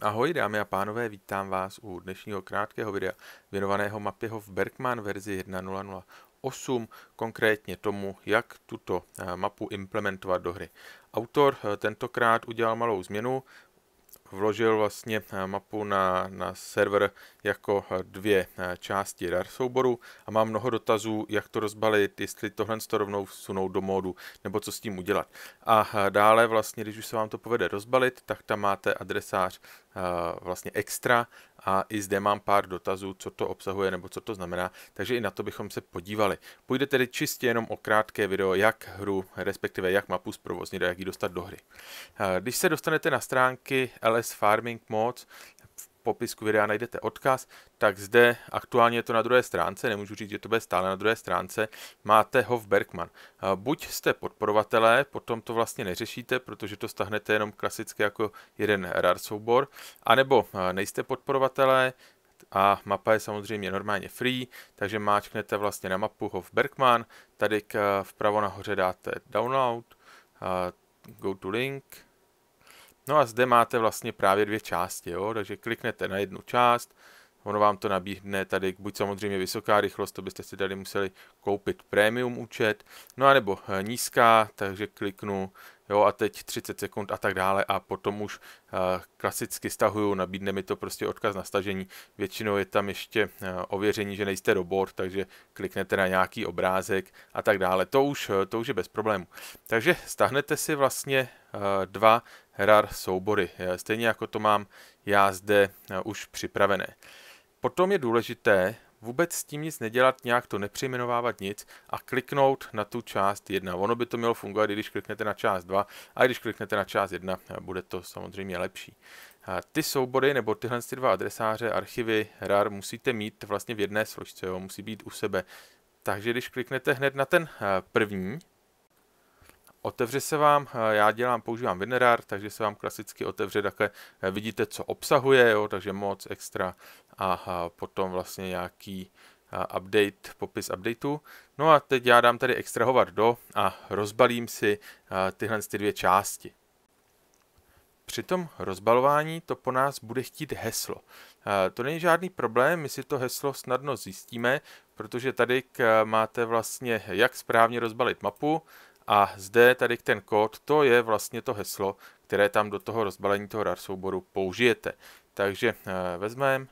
Ahoj dámy a pánové, vítám vás u dnešního krátkého videa věnovaného mapě v Bergman verzi 1.0.0.8, konkrétně tomu, jak tuto eh, mapu implementovat do hry. Autor eh, tentokrát udělal malou změnu, vložil vlastně eh, mapu na, na server jako eh, dvě eh, části RAR souboru a mám mnoho dotazů, jak to rozbalit, jestli tohle to rovnou vsunout do módu, nebo co s tím udělat. A dále vlastně, když už se vám to povede rozbalit, tak tam máte adresář vlastně extra a i zde mám pár dotazů, co to obsahuje nebo co to znamená, takže i na to bychom se podívali. Půjde tedy čistě jenom o krátké video, jak hru, respektive jak mapu zprovoznit a jak ji dostat do hry. Eh, když se dostanete na stránky LS Farming Mods, popisku videa najdete odkaz, tak zde, aktuálně je to na druhé stránce, nemůžu říct, že to bude stále na druhé stránce, máte Hof Bergman. Buď jste podporovatelé, potom to vlastně neřešíte, protože to stahnete jenom klasicky jako jeden RAR soubor, anebo nejste podporovatelé, a mapa je samozřejmě normálně free, takže máčknete vlastně na mapu Hof Bergman, tady k, vpravo nahoře dáte download, go to link, No a zde máte vlastně právě dvě části, jo? takže kliknete na jednu část, ono vám to nabídne tady, buď samozřejmě vysoká rychlost, to byste si tady museli koupit premium účet, no a nebo eh, nízká, takže kliknu, jo, a teď 30 sekund a tak dále a potom už eh, klasicky stahuju, nabídne mi to prostě odkaz na stažení, většinou je tam ještě eh, ověření, že nejste robot, takže kliknete na nějaký obrázek a tak dále, to už, to už je bez problému. Takže stahnete si vlastně dva rar soubory, eh, stejně jako to mám já zde eh, už připravené. Potom je důležité vůbec s tím nic nedělat, nějak to nepřejmenovávat nic a kliknout na tu část 1. Ono by to mělo fungovat, když kliknete na část 2 a když kliknete na část 1, eh, bude to samozřejmě lepší. Ty soubory nebo tyhle ty dva adresáře, archivy, RAR musíte mít vlastně v jedné složce, jo, musí být u sebe. Takže když kliknete hned na ten první, Otevře se vám, eh, já dělám, používám WinRAR, takže se vám klasicky otevře takhle, eh, vidíte, co obsahuje, jo, takže moc, extra a potom vlastně nějaký eh, update, popis updateu. No a teď já dám tady extrahovat do a rozbalím si tyhle ty dvě části. Při tom rozbalování to po nás bude chtít heslo. To není žádný problém, my si to heslo snadno zjistíme, protože tady máte vlastně, jak správně rozbalit mapu, a zde tady ten kód, to je vlastně to heslo, které tam do toho rozbalení toho RAR souboru použijete. Takže eh, vezmeme,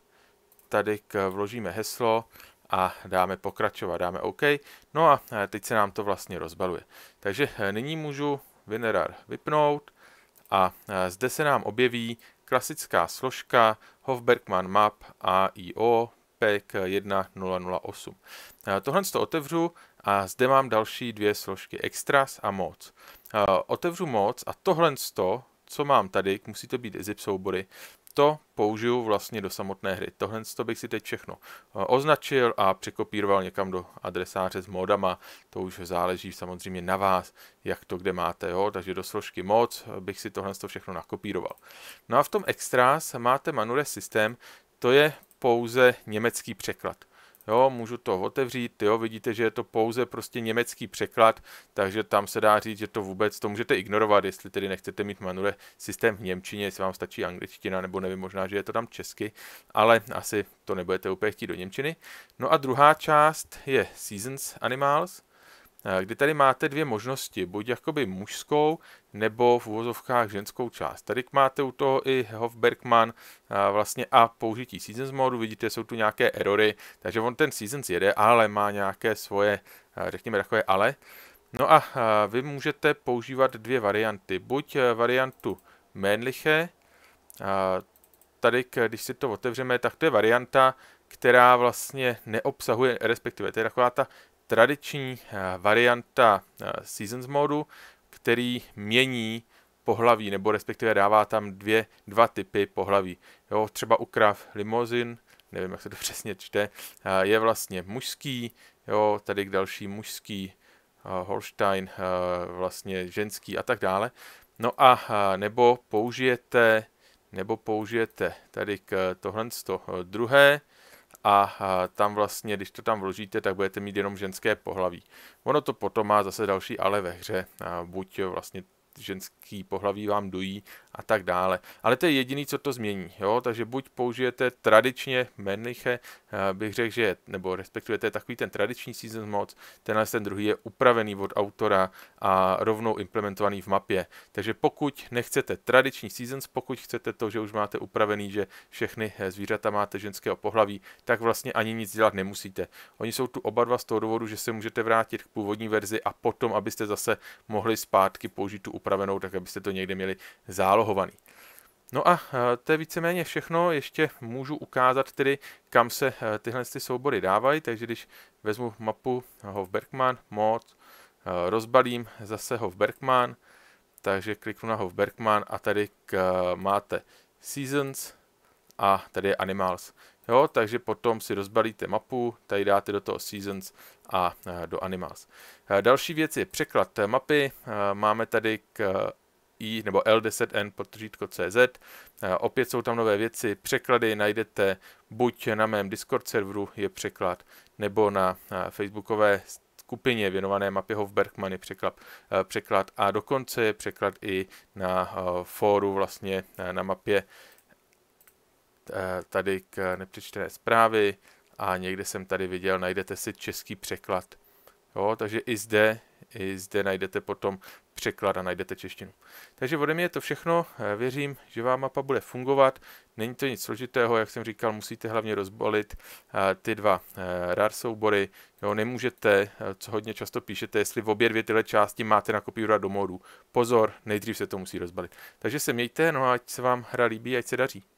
tady vložíme heslo a dáme pokračovat, dáme OK. No a eh, teď se nám to vlastně rozbaluje. Takže eh, nyní můžu WinRAR vypnout a zde se nám objeví klasická složka Hofbergman Map AIO PEC 1008. Eh, tohle to otevřu a zde mám další dvě složky, extras a moc. Eh, otevřu moc a tohle to, co mám tady, musí to být zip soubory, to použiju vlastně do samotné hry. Tohle to bych si teď všechno eh, označil a překopíroval někam do adresáře s modama. To už záleží samozřejmě na vás, jak to kde máte. Jo? Takže do složky moc bych si tohle to všechno nakopíroval. No a v tom extras máte Manure systém, to je pouze německý překlad. Jo, můžu to otevřít, jo, vidíte, že je to pouze prostě německý překlad, takže tam se dá říct, že to vůbec, to můžete ignorovat, jestli tedy nechcete mít manule systém v Němčině, jestli vám stačí angličtina, nebo nevím, možná, že je to tam česky, ale asi to nebudete úplně chtít do Němčiny. No a druhá část je Seasons Animals, Eh, kdy tady máte dvě možnosti, buď jakoby mužskou nebo v úvozovkách ženskou část. Tady máte u toho i Hofbergman eh, vlastně a použití Seasons modu, vidíte, jsou tu nějaké erory, takže on ten Seasons jede, ale má nějaké svoje, eh, řekněme takové ale. No a vy můžete používat dvě varianty, buď variantu Männliche, tady, když si to otevřeme, tak to je varianta, která vlastně neobsahuje, respektive to je taková ta tradiční eh, varianta eh, Seasons modu, který mění pohlaví, nebo respektive dává tam dvě, dva typy pohlaví. Jo, třeba u krav limozin, nevím, jak se to přesně čte, eh, je vlastně mužský, jo, tady k další mužský, Holstein, vlastně ženský a tak dále. No a nebo použijete, nebo použijete tady k tohle druhé, a tam vlastně, když to tam vložíte, tak budete mít jenom ženské pohlaví. Ono to potom má zase další ale ve hře, buď vlastně ženský pohlaví vám dojí a tak dále. Ale to je jediný, co to změní. Jo? Takže buď použijete tradičně Menliche, eh, bych řekl, že nebo respektive to je takový ten tradiční season mod, tenhle ten druhý je upravený od autora a rovnou implementovaný v mapě. Takže pokud nechcete tradiční seasons, pokud chcete to, že už máte upravený, že všechny eh, zvířata máte ženského pohlaví, tak vlastně ani nic dělat nemusíte. Oni jsou tu oba dva z toho důvodu, že se můžete vrátit k původní verzi a potom, abyste zase mohli zpátky použít tu upravenou, tak abyste to někde měli zálohovaný. No a eh, to je víceméně všechno, ještě můžu ukázat tedy, kam se eh, tyhle ty soubory dávají, takže když vezmu mapu Hofbergman, mod, eh, rozbalím zase Hofbergman, takže kliknu na Hofbergman a tady k, máte Seasons a tady je Animals. Jo, takže potom si rozbalíte mapu, tady dáte do toho Seasons a eh, do Animals. Eh, další věc je překlad mapy. Eh, máme tady k i nebo L10N podtržítko CZ. Opět jsou tam nové věci, překlady najdete buď na mém Discord serveru je překlad, nebo na facebookové skupině věnované mapě Hofbergman je překlad, překlad a dokonce je překlad i na fóru vlastně na mapě Eh, tady k nepřečtené zprávy a někde jsem tady viděl, najdete si český překlad. Jo, takže i zde, i zde najdete potom překlad a najdete češtinu. Takže ode mě je to všechno, eh, věřím, že vám mapa bude fungovat, není to nic složitého, jak jsem říkal, musíte hlavně rozbalit eh, ty dva RAR soubory, jo, nemůžete, co hodně často píšete, jestli v obě dvě tyhle části máte nakopírovat do módu. Pozor, nejdřív se to musí rozbalit. Takže se mějte, no a ať se vám hra líbí, ať se daří.